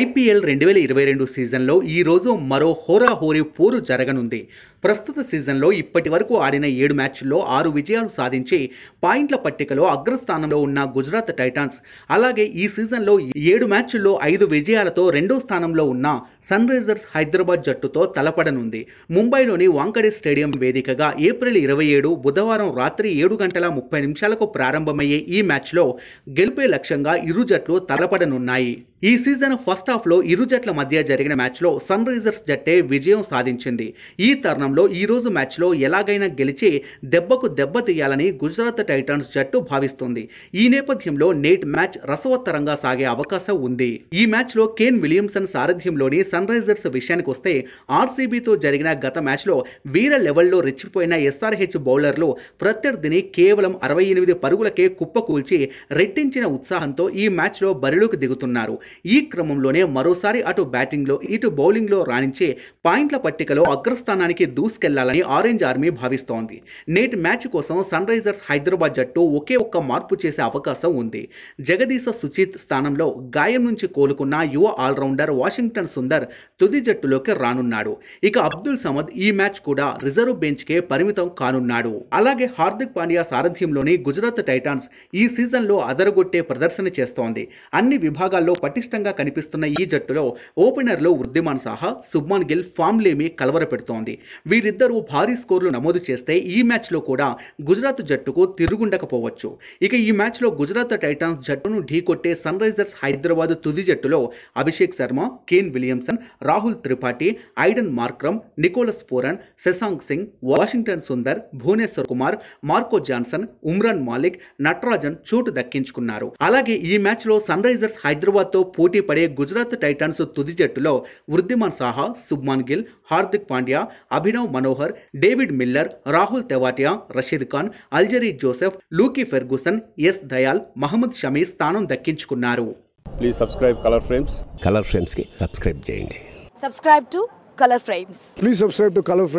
IPL రెండు వేల ఇరవై రెండు సీజన్లో ఈరోజు మరో హోరాహోరీ పోరు జరగనుంది ప్రస్తుత సీజన్లో ఇప్పటి వరకు ఆడిన ఏడు మ్యాచ్ల్లో ఆరు విజయాలు సాధించి పాయింట్ల పట్టికలో అగ్రస్థానంలో ఉన్న గుజరాత్ టైటాన్స్ అలాగే ఈ సీజన్లో ఏడు మ్యాచ్ల్లో ఐదు విజయాలతో రెండో స్థానంలో ఉన్న సన్ రైజర్స్ హైదరాబాద్ జట్టుతో తలపడనుంది ముంబైలోని వాంకడే స్టేడియం వేదికగా ఏప్రిల్ ఇరవై ఏడు బుధవారం రాత్రి ఏడు గంటల ముప్పై నిమిషాలకు ప్రారంభమయ్యే ఈ మ్యాచ్లో గెలిపే లక్ష్యంగా ఇరు జట్లు తలపడనున్నాయి ఈ సీజన్ ఫస్ట్ హాఫ్లో ఇరు జట్ల మధ్య జరిగిన మ్యాచ్లో సన్ రైజర్స్ జట్టే విజయం సాధించింది ఈ తరుణంలో ఈరోజు మ్యాచ్లో ఎలాగైనా గెలిచి దెబ్బకు దెబ్బ తీయాలని గుజరాత్ టైటన్స్ జట్టు భావిస్తుంది ఈ నేపథ్యంలో నేట్ మ్యాచ్ రసవత్తరంగా సాగే అవకాశం ఉంది ఈ మ్యాచ్లో కేన్ విలియమ్సన్ సారథ్యంలోని సన్ రైజర్స్ విషయానికి వస్తే ఆర్సీబీతో జరిగిన గత మ్యాచ్లో వీర లెవెల్లో రెచ్చిపోయిన ఎస్ఆర్హెచ్ బౌలర్లు ప్రత్యర్థిని కేవలం అరవై ఎనిమిది పరుగులకే కుప్పకూల్చి రెట్టించిన ఉత్సాహంతో ఈ మ్యాచ్లో బరిలోకి దిగుతున్నారు ఈ క్రమంలోనే మరోసారి అటు బ్యాటింగ్లో ఇటు బౌలింగ్లో రాణించే పాయింట్ల పట్టికలో అగ్రస్థానానికి దూసుకెళ్లాలని ఆరెంజ్ ఆర్మీ భావిస్తోంది నేటి మ్యాచ్ కోసం సన్ రైజర్స్ హైదరాబాద్ జట్టు ఒకే ఒక్క మార్పు చేసే అవకాశం ఉంది జగదీశ సుచిత్ స్థానంలో గాయం నుంచి కోలుకున్న యువ ఆల్రౌండర్ వాషింగ్టన్ సుందర్ తుది జట్టులోకి రానున్నాడు ఇక అబ్దుల్ సమద్ ఈ మ్యాచ్ కూడా రిజర్వ్ బెంచ్కే పరిమితం కానున్నాడు అలాగే హార్దిక్ పాండ్యా సారథ్యంలోని గుజరాత్ టైటాన్స్ ఈ సీజన్లో అదరగొట్టే ప్రదర్శన చేస్తోంది అన్ని విభాగాల్లో పట్టి పటిష్టంగా కనిపిస్తున్న ఈ జట్టులో ఓపెనర్లో వృద్ధిమాన్ సాహా సుబ్మాన్ గిల్ ఫామ్లేమి కలవరపెడుతోంది వీరిద్దరూ భారీ స్కోర్లు నమోదు చేస్తే ఈ మ్యాచ్లో కూడా గుజరాత్ జట్టుకు తిరుగుండకపోవచ్చు ఇక ఈ మ్యాచ్లో గుజరాత్ టైటాన్స్ జట్టును ఢీకొట్టే సన్ రైజర్స్ హైదరాబాద్ తుది జట్టులో Abhishek Sharma Kane Williamson Rahul Tripathi Aiden Markram Nicholas Pooran Shashank Singh Washington Sundar Bhuvneshwar Kumar Marco Jansen Umran Malik Natarajan చోటు దక్కించుకున్నారు అలాగే ఈ మ్యాచ్లో సన్ రైజర్స్ హైదరాబాద్తో పోటీ పడే గుజరాత్ టైటాన్స్ తుది జట్టులో Wriddhiman Saha Shubman Gill Hardik Pandya Abhinav Manohar David Miller Rahul Tewatia Rashid Khan Alzarri Joseph Lockie Ferguson S Dayal Mohammed Shami స్థానం దక్కించుకున్నారు ప్లీజ్ కలర్ ఫ్రేమ్స్ కలర్